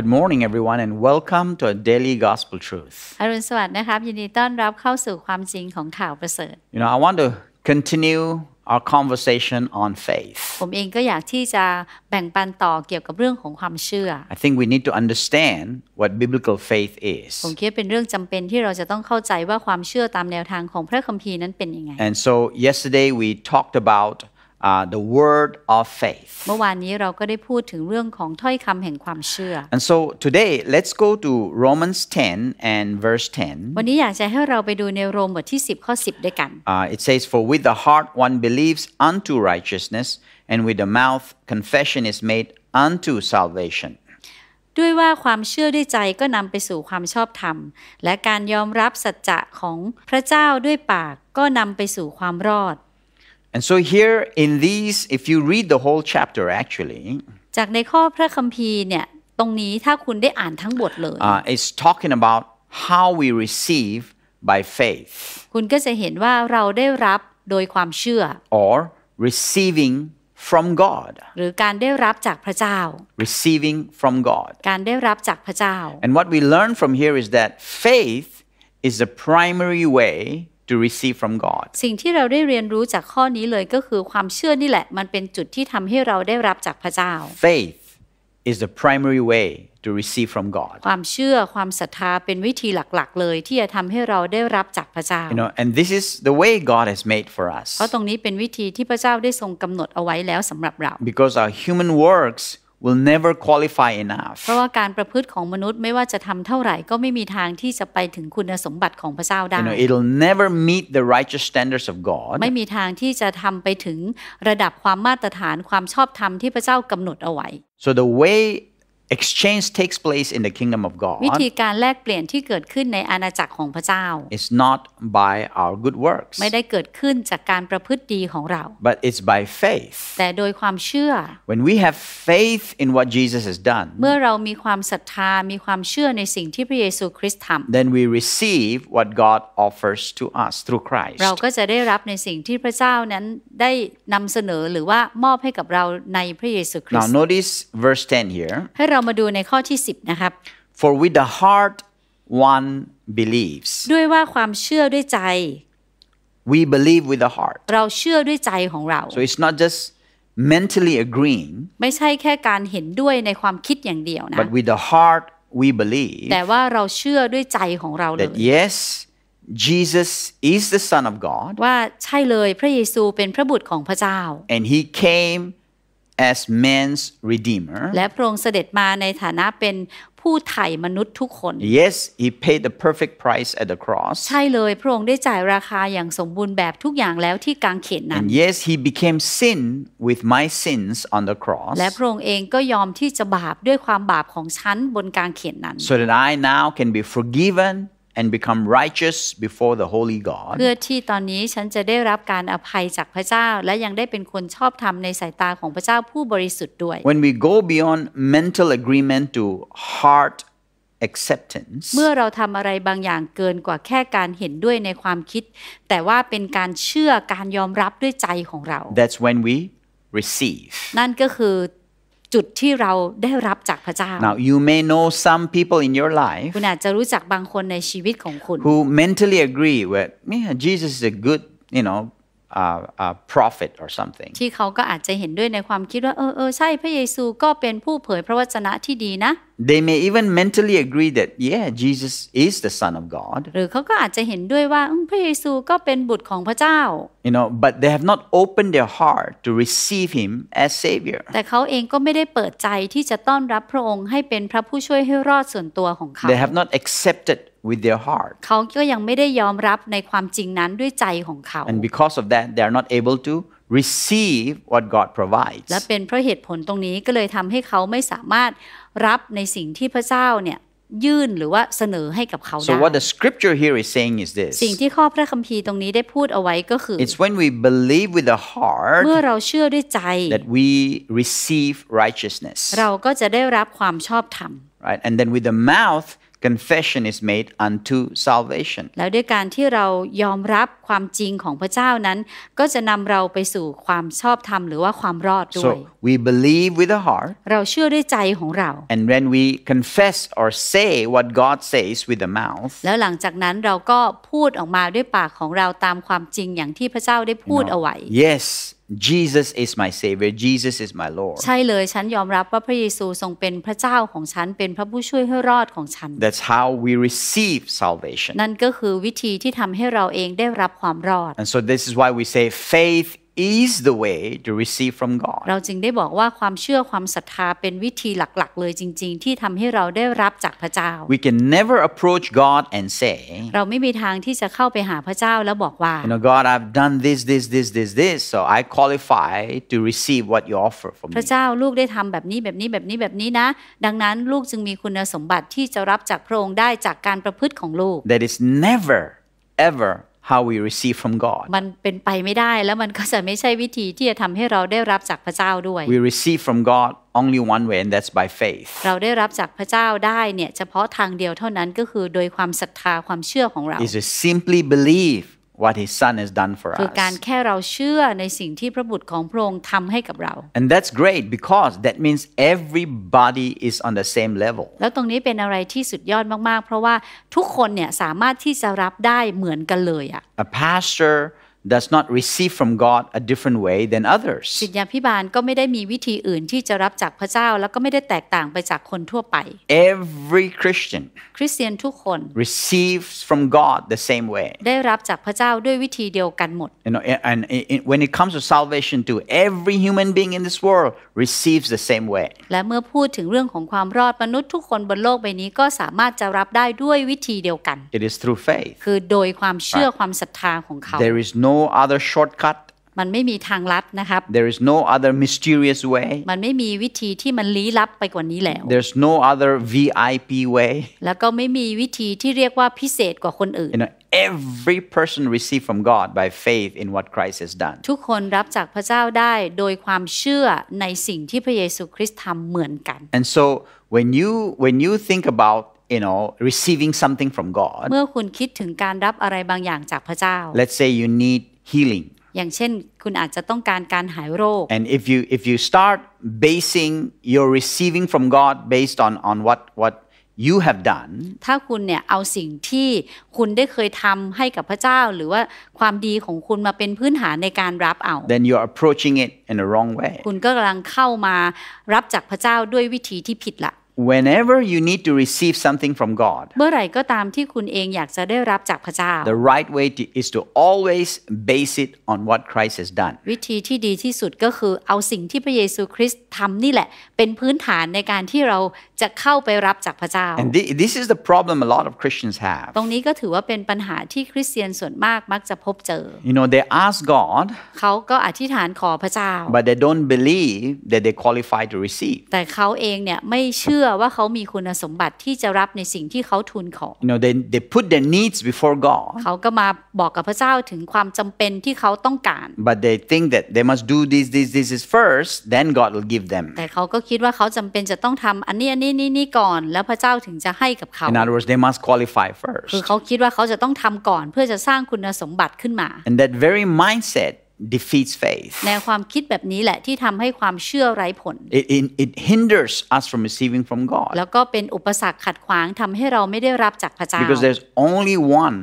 Good morning, everyone, and welcome to a daily gospel truth. You know, I want to continue our conversation on faith. ผมเองก็อยากที่จะแบ่งปันต่อเกี่ยวกับเรื่องของความเชื่อ I think we need to understand what biblical faith is. And so yesterday we talked about the word of faith เมื่อวานนี้เราก็ได้พูดถึงเรื่องของถ้อยคำแห่งความเชื่อ and so today let's go to Romans 10 and verse 10วันนี้อยากจะให้เราไปดูในโรมบทที่10 it says for with the heart one believes unto righteousness and with the mouth confession is made unto salvation ด้วยว่าความเชื่อด้วยใจก็นำไปสู่ความชอบธรรม และการยอมรับสัจจะของพระเจ้าด้วยปากก็นำไปสู่ความรอด and so here in these, if you read the whole chapter actually, จากในข้อพระคัมภีร์เนี่ยตรงนี้ถ้าคุณได้อ่านทั้งบทเลย uh, it's talking about how we receive by faith คุณก็จะเห็นว่าเราได้รับโดยความเชื่อ or receiving from God หรือการได้รับจากพระเจ้า receiving from God การได้รับจากพระเจ้า and what we learn from here is that faith is the primary way to receive from God สิ่งที่เราได้เรียนรู้จากข้อนี้เลยก็คือความเชื่อนี่แหละมันเป็นจุดที่ทำให้เราได้รับจากพระเจ้า faith is the primary way to receive from God ความเชื่อความศรัทธาเป็นวิธีหลักๆเลยที่จะทำให้เราได้รับจากพระเจ้า you know and this is the way God has made for us เพราะตรงนี้เป็นวิธีที่พระเจ้าได้ทรงกำหนดเอาไว้แล้วสำหรับเรา because our human works will never qualify enough เพราะว่าการประพฤติของมนุษย์ไม่ว่าจะทำเท่าไหร่ก็ไม่มีทางที่จะไปถึงคุณสมบัติของพระเจ้าได้ you know, it'll never meet the righteous standards of God ไม่มีทางที่จะทำไปถึง ระดับความมาตรฐานความชอบธรรมที่พระเจ้ากำหนดเอาไว้ so the way exchange takes place in the kingdom of God วิธีการแลกเปลี่ยนที่เกิดขึ้นในอาณาจักรของพระเจ้า is not by our good works ไม่ได้เกิดขึ้นจากการประพฤติดีของเรา but it's by faith แต่โดยความเชื่อ when we have faith in what Jesus has done เมื่อเรามีความศรัทธามีความเชื่อในสิ่งที่พระเยซูคริสต์ทำ then we receive what God offers to us through Christ เราก็จะได้รับในสิ่งที่พระเจ้านั้นได้นำเสนอหรือว่ามอบให้กับเราในพระเยซูคริสต์ now notice verse 10 here ให้เราเรามาดูในข้อที่ 10นะครับ for with the heart one believes ด้วยว่าความเชื่อด้วยใจ we believe with the heart เราเชื่อด้วยใจของเรา so it's not just mentally agreeing ไม่ใช่แค่การเห็นด้วยในความคิดอย่างเดียวนะ but with the heart we believe แต่ว่าเราเชื่อด้วยใจของเราเลย that yes Jesus is the Son of God ว่าใช่เลยพระเยซูเป็นพระบุตรของพระเจ้า and he came as man's redeemer และพระองค์เสด็จมาในฐานะเป็นผู้ไถ่มนุษย์ทุกคน yes he paid the perfect price at the cross ใช่เลย พระองค์ได้จ่ายราคาอย่างสมบูรณ์แบบทุกอย่างแล้วที่กางเขนนั้น and yes he became sin with my sins on the cross และพระองค์เองก็ยอมที่จะบาปด้วยความบาปของฉันบนกางเขนนั้น so that I now can be forgiven and become righteous before the holy God เพื่อที่ตอนนี้ฉันจะได้รับการอภัยจากพระเจ้า และยังได้เป็นคนชอบธรรมในสายตาของพระเจ้าผู้บริสุทธิ์ด้วย When we go beyond mental agreement to heart acceptance เมื่อเราทำอะไรบางอย่างเกินกว่าแค่การเห็นด้วยในความคิดแต่ว่าเป็นการเชื่อการยอมรับด้วยใจของเรา That's when we receive นั่นก็คือุดที่เราได้รับจากพระเจ้า Now you may know some people in your life คุณอาจจะรู้จักบางคนในชีวิตของคุณ who mentally agree with me yeah Jesus is a good you know uh, uh, prophet or something ที่เขาก็อาจจะเห็นด้วยในความคิดว่าเออเออใช่พระเยซูก็เป็นผู้เผยพระวจนะที่ดีนะ they may even mentally agree that yeah Jesus is the son of God หรือเขาก็อาจจะเห็นด้วยว่าพระเยซูก็เป็นบุตรของพระเจ้า you know but they have not opened their heart to receive him as savior แต่เขาเองก็ไม่ได้เปิดใจที่จะต้อนรับพระองค์ให้เป็นพระผู้ช่วยให้รอดส่วนตัวของเขา they have not accepted with their heart เขาก็ยังไม่ได้ยอมรับในความจริงนั้นด้วยใจของเขา and because of that they are not able to receive what God provides และเป็นเพราะเหตุผลตรงนี้ก็เลยทำให้เขาไม่สามารถรับในสิ่งที่พระเจ้าเนี่ยยื่นหรือว่าเสนอให้กับเขาได้ So what the scripture here is saying is this สิ่งที่ข้อพระคัมภีร์ตรงนี้ได้พูดเอาไว้ก็คือ It's when we believe with the heart เมื่อเราเชื่อด้วยใจ that we receive righteousness เราก็จะได้รับความชอบธรรม right and then with the mouth confession is made unto salvation แล้วด้วยการที่เรายอมรับความจริงของพระเจ้านั้น so we believe with the heart เราเชื่อด้วยใจของเรา and when we confess or say what God says with the mouth แล้วหลังจากนั้นเราก็พูดออกมาด้วยปากของเราตามความจริงอย่างที่พระเจ้าได้พูดเอาไว้ yes Jesus is my savior Jesus is my Lord ใช่เลย ฉันยอมรับว่าพระเยซูทรงเป็นพระเจ้าของฉัน เป็นพระผู้ช่วยให้รอดของฉัน That's how we receive salvation นั่นก็คือวิธีที่ทำให้เราเองได้รับความรอด And so this is why we say faith is the way to receive from God เราจึงได้บอกว่าความเชื่อความศรัทธาเป็นวิธีหลักๆเลยจริง ๆ ที่ทำให้เราได้รับจากพระเจ้า We can never approach God and say เราไม่มีทางที่จะเข้าไปหาพระเจ้าแล้วบอกว่า You know God I've done this this this this this so I qualify to receive what you offer from me พระเจ้าลูกได้ทำแบบนี้แบบนี้แบบนี้แบบนี้นะ ดังนั้นลูกจึงมีคุณสมบัติที่จะรับจากพระองค์ได้จากการประพฤติของลูก That is never ever how we receive from God มันเป็นไปไม่ได้แล้วมันก็จะไม่ใช่วิธีที่จะทำให้เราได้รับจากพระเจ้าด้วย we receive from God only one way and that's by faith เราได้รับจากพระเจ้าได้เนี่ยเฉพาะทางเดียวเท่านั้นก็คือโดยความศรัทธาความเชื่อของเรา is to simply believe what his son has done for us คือการแค่เราเชื่อในสิ่งที่พระบุตรของพระองค์ทำให้กับเรา and that's great because that means everybody is on the same level แล้วตรงนี้เป็นอะไรที่สุดยอดมากๆ เพราะว่าทุกคนเนี่ยสามารถที่จะรับได้เหมือนกันเลยอะ a pastor does not receive from God a different way than others. จิตญาภิบาลก็ไม่ได้มีวิธีอื่นที่จะรับจากพระเจ้าแล้วก็ไม่ได้แตกต่างไปจากคนทั่วไป Every Christian คริสเตียนทุกคน receives from God the same way ได้รับจากพระเจ้าด้วยวิธีเดียวกันหมด You know and when it comes to salvation too every human being in this world receives the same way และเมื่อพูดถึงเรื่องของความรอดมนุษย์ทุกคนบนโลกใบนี้ก็สามารถจะรับได้ด้วยวิธีเดียวกัน It is through faith คือโดยความเชื่อความศรัทธาของเขา There is no no other shortcut มันไม่มีทางลัดนะครับ There is no other mysterious way มันไม่มีวิธีที่มันลี้ลับไปกว่านี้แล้ว There's no other VIP way แล้วก็ไม่มีวิธีที่เรียกว่าพิเศษกว่าคนอื่น Every person from God by faith in what Christ has done ทุกคนรับจากพระเจ้าได้โดยความเชื่อในสิ่งที่พระเยซูคริสต์ทำเหมือนกัน And so when you when you think about you know receiving something from God เมื่อคุณคิดถึงการรับอะไรบางอย่างจากพระเจ้า let's say you need healing อย่างเช่นคุณอาจจะต้องการการหายโรค and if you if you start basing your receiving from God based on on what what you have done ถ้าคุณเนี่ยเอาสิ่งที่คุณได้เคยทำให้กับพระเจ้า หรือว่าความดีของคุณมาเป็นพื้นฐานในการรับเอา then you're approaching it in the wrong way คุณก็กำลังเข้ามารับจากพระเจ้าด้วยวิธีที่ผิดละ whenever you need to receive something from God เมื่อไรก็ตามที่คุณเองอยากจะได้รับจากพระเจ้า the right way to, is to always base it on what Christ has done วิธีที่ดีที่สุดก็คือเอาสิ่งที่พระเยซูคริสต์ทำนี่แหละ เป็นพื้นฐานในการที่เราจะเข้าไปรับจากพระเจ้า and this is the problem a lot of Christians have ตรงนี้ก็ถือว่าเป็นปัญหาที่คริสเตียนส่วนมากมักจะพบเจอ you know they ask God เขาก็อธิษฐานขอพระเจ้า but they don't believe that they qualify to receive แต่เขาเองเนี่ยไม่เชื่อ่อว่าเขามีคุณสมบัติที่จะรับในสิ่งที่เขาทูลขอ You know they they put their needs before God เขาก็มาบอกกับพระเจ้าถึงความจำเป็นที่เขาต้องการ But they think that they must do this this this is first then God will give them แต่เขาก็คิดว่าเขาจำเป็นจะต้องทำอันนี้อันนี้นี่นี่ก่อน แล้วพระเจ้าถึงจะให้กับเขา In other words they must qualify first คือเขาคิดว่าเขาจะต้องทำก่อน เพื่อจะสร้างคุณสมบัติขึ้นมา And that very mindset defeats faith แนวความคิดแบบนี้แหละที่ทำให้ความเชื่อไร้ผล it, it, it hinders us from receiving from God แล้วก็เป็นอุปสรรคขัดขวางทำให้เราไม่ได้รับจากพระเจ้า because there's only one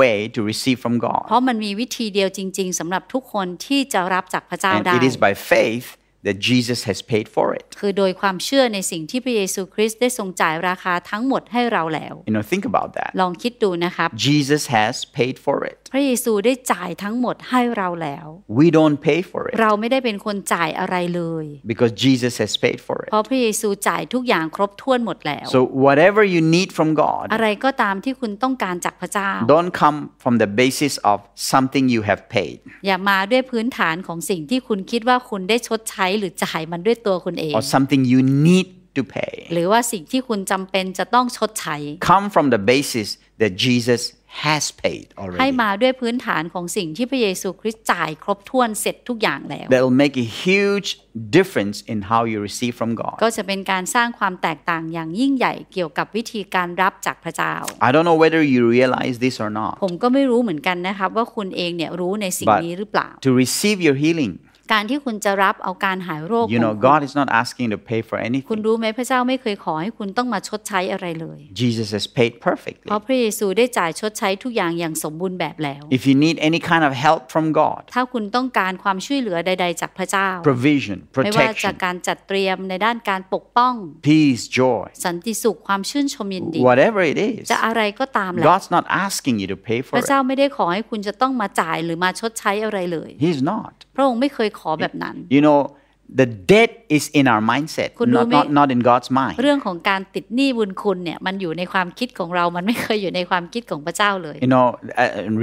way to receive from God เพราะมันมีวิธีเดียวจริง ๆสำหรับทุกคนที่จะรับจากพระเจ้าได้ and it is by faith that Jesus has paid for it คือโดยความเชื่อในสิ่งที่พระเยซูคริสต์ได้ทรงจ่ายราคาทั้งหมดให้เราแล้ว you know think about that ลองคิดดูนะครับ Jesus has paid for it พระเยซูได้จ่ายทั้งหมดให้เราแล้ว we don't pay for it เราไม่ได้เป็นคนจ่ายอะไรเลย because Jesus has paid for it เพราะพระเยซูจ่ายทุกอย่างครบถ้วนหมดแล้ว so whatever you need from God อะไรก็ตามที่คุณต้องการจากพระเจ้า don't come from the basis of something you have paid อย่ามาด้วยพื้นฐานของสิ่งที่คุณคิดว่าคุณได้ชดใช้หรือจ่ายมันด้วยตัวคุณเอง or something you need to pay หรือว่าสิ่งที่คุณจำเป็นจะต้องชดใช้ come from the basis that Jesus has paid already ให้มาด้วยพื้นฐานของสิ่งที่พระเยซูคริสต์จ่ายครบถ้วนเสร็จทุกอย่างแล้ว that will make a huge difference in how you receive from God ก็จะเป็นการสร้างความแตกต่างอย่างยิ่งใหญ่เกี่ยวกับวิธีการรับจากพระเจ้า I don't know whether you realize this or not ผมก็ไม่รู้เหมือนกันนะครับว่าคุณเองเนี่ยรู้ในสิ่งนี้หรือเปล่า to receive your healing การที่คุณจะรับเอาการหายโรค You know God is not asking to pay for anything คุณรู้ไหมพระเจ้าไม่เคยขอให้คุณต้องมาชดใช้อะไรเลย Jesus has paid perfectly เพราะพระเยซูได้จ่ายชดใช้ทุกอย่างอย่างสมบูรณ์แบบแล้ว If you need any kind of help from God ถ้าคุณต้องการความช่วยเหลือใด ๆจากพระเจ้า Provision protection ไม่ว่าจากการจัดเตรียมในด้านการปกป้อง Peace joy สันติสุขความชื่นชมยินดี Whatever it is จะอะไรก็ตามแหละ God's not asking you to pay for พระเจ้าไม่ได้ขอให้คุณจะต้องมาจ่ายหรือมาชดใช้อะไรเลย He's not พระองค์ไม่เคยขอแบบนั้น you know the debt is in our mindset not not not in God's mind เรื่องของการติดหนี้บุญคุณเนี่ยมันอยู่ในความคิดของเรามันไม่เคยอยู่ในความคิดของพระเจ้าเลย you know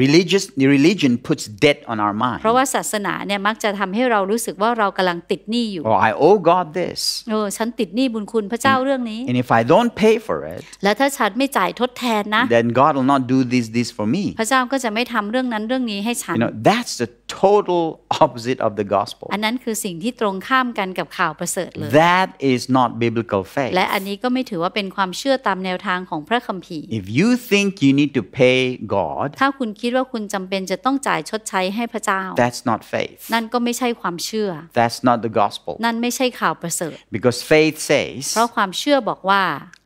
religious religion puts debt on our mind เพราะว่าศาสนาเนี่ยมักจะทำให้เรารู้สึกว่าเรากำลังติดหนี้อยู่ oh I owe God this เออฉันติดหนี้บุญคุณพระเจ้าเรื่องนี้ and if I don't pay for it แล้วถ้าฉันไม่จ่ายทดแทนนะ then God will not do this this for me พระเจ้าก็จะไม่ทำเรื่องนั้นเรื่องนี้ให้ฉัน you know that's the total opposite of the gospel อันนั้นคือสิ่งที่ตรงข้ามกันกับข่าวประเสริฐเลย that is not biblical faith และอันนี้ก็ไม่ถือว่าเป็นความเชื่อตามแนวทางของพระคัมภีร์ if you think you need to pay God ถ้าคุณคิดว่าคุณจำเป็นจะต้องจ่ายชดใช้ให้พระเจ้า that's not faith นั่นก็ไม่ใช่ความเชื่อ that's not the gospel นั่นไม่ใช่ข่าวประเสริฐ because faith says เพราะความเชื่อบอกว่า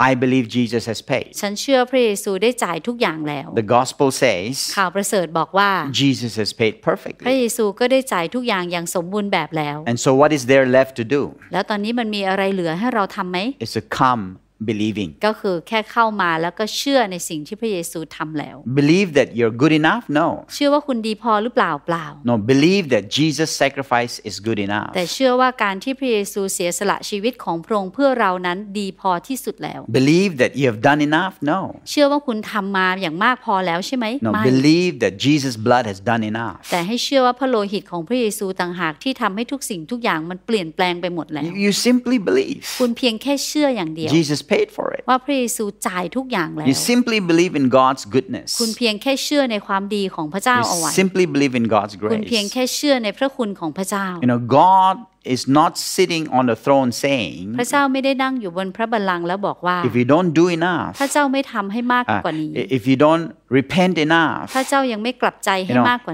I believe Jesus has paid ฉันเชื่อพระเยซูได้จ่ายทุกอย่างแล้ว the gospel says ข่าวประเสริฐบอกว่า Jesus has paid perfectly ระเยซูก็ได้จ่ายทุกอย่างอย่างสมบูรณ์แบบแล้ว And so what is there left to do แล้วตอนนี้มันมีอะไรเหลือให้เราทำไหม It's to come believing ก็คือแค่เข้ามาแล้วก็เชื่อในสิ่งที่พระเยซูทำแล้ว believe that you're good enough no เชื่อว่าคุณดีพอหรือเปล่าเปล่า no believe that Jesus sacrifice is good enough แต่เชื่อว่าการที่พระเยซูเสียสละชีวิตของพระองค์เพื่อเรานั้นดีพอที่สุดแล้ว believe that you have done enough no เชื่อว่าคุณทำมาอย่างมากพอแล้วใช่ไหม no believe that Jesus blood has done enough แต่ให้เชื่อว่าพระโลหิตของพระเยซูต่างหากที่ทำให้ทุกสิ่งทุกอย่างมันเปลี่ยนแปลงไปหมดแล้ว you simply believe คุณเพียงแค่เชื่ออย่างเดียว Jesus paid for it ว่าพระเยซูจ่ายทุกอย่างแล้ว you simply believe in God's goodness คุณเพียงแค่เชื่อในความดีของพระเจ้าเอาไว้ you simply believe in God's grace คุณเพียงแค่เชื่อในพระคุณของพระเจ้า you know God is not sitting on the throne saying พระเจ้าไม่ได้นั่งอยู่บนพระบัลลังก์แล้วบอกว่า if you don't do enough if you don't repent enough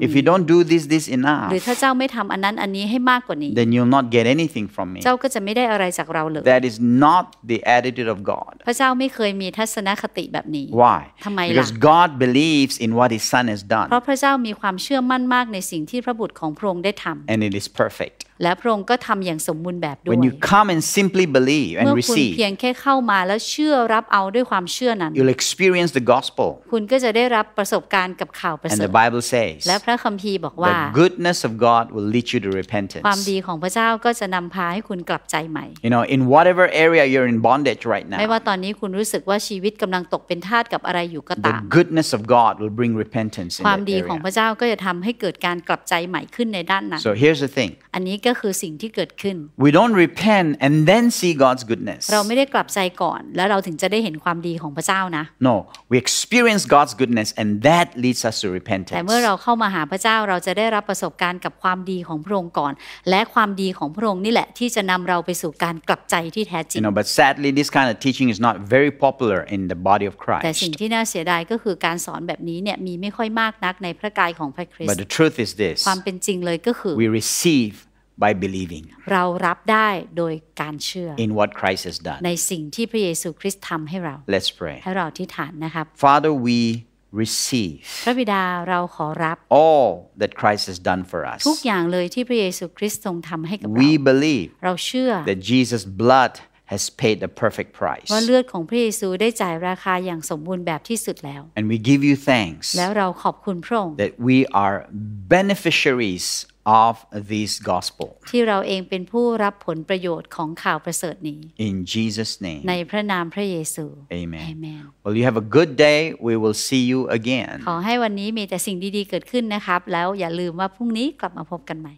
if you don't do this this enough หรือถ้าเจ้าไม่ทําอันนั้นอันนี้ให้มากกว่านี้ then you'll not get anything from me เจ้าก็จะไม่ได้อะไรจากเราเลย that is not the attitude of God พระเจ้าไม่เคยมีทัศนคติแบบนี้ why ทำไมล่ะ because God believes in what His Son has done เพราะพระเจ้ามีความเชื่อมั่นมากในสิ่งที่พระบุตรของพระองค์ได้ทำ and it is perfect และพระองค์ก็ทำอย่างสมบูรณ์แบบด้วย When you come and simply believe and receive เมื่อคุณเพียงแค่เข้ามาแล้วเชื่อรับเอาด้วยความเชื่อนั้น You'll experience the gospel คุณก็จะได้รับประสบการณ์กับข่าวประเสริฐ And the Bible says และพระคัมภีร์บอกว่า The goodness of God will lead you to repentance ความดีของพระเจ้าก็จะนำพาให้คุณกลับใจใหม่ You know in whatever area you're in bondage right now ไม่ว่าตอนนี้คุณรู้สึกว่าชีวิตกำลังตกเป็นทาสกับอะไรอยู่ก็ตาม The goodness of God will bring repentance ความดีของพระเจ้าก็จะทำให้เกิดการกลับใจใหม่ขึ้นในด้านนั้น So here's the thing อันนี้ก็็คือสิ่งที่เกิดขึ้น We don't repent and then see God's goodness เราไม่ได้กลับใจก่อนแล้วเราถึงจะได้เห็นความดีของพระเจ้านะ No we experience God's goodness and that leads us to repentance แต่เมื่อเราเข้ามาหาพระเจ้าเราจะได้รับประสบการณ์กับความดีของพระองค์ก่อน และความดีของพระองค์นี่แหละ ที่จะนำเราไปสู่การกลับใจที่แท้จริง You know but sadly this kind of teaching is not very popular in the body of Christ แต่สิ่งที่น่าเสียดายก็คือการสอนแบบนี้เนี่ยมีไม่ค่อยมากนักในพระกายของพระคริสต์ But the truth is this ความเป็นจริงเลยก็คือ we receive by believing เรารับได้โดยการเชื่อ in what Christ has done ในสิ่งที่พระเยซูคริสต์ทำให้เรา let's pray ให้เราที่ฐานนะครับ Father we receive พระบิดาเราขอรับ all that Christ has done for us ทุกอย่างเลยที่พระเยซูคริสต์ทรงทำให้กับเรา we believe เราเชื่อ that Jesus blood has paid the perfect price ว่าเลือดของพระเยซูได้จ่ายราคาอย่างสมบูรณ์แบบที่สุดแล้ว and we give you thanks แล้วเราขอบคุณพระองค์ that we are beneficiaries of this gospel ที่เราเองเป็นผู้รับผลประโยชน์ของข่าวประเสริฐนี้ in Jesus name ในพระนามพระเยซู amen amen well you have a good day we will see you again ขอให้วันนี้มีแต่สิ่งดีๆเกิดขึ้นนะครับแล้วอย่าลืมว่าพรุ่งนี้กลับมาพบกันใหม่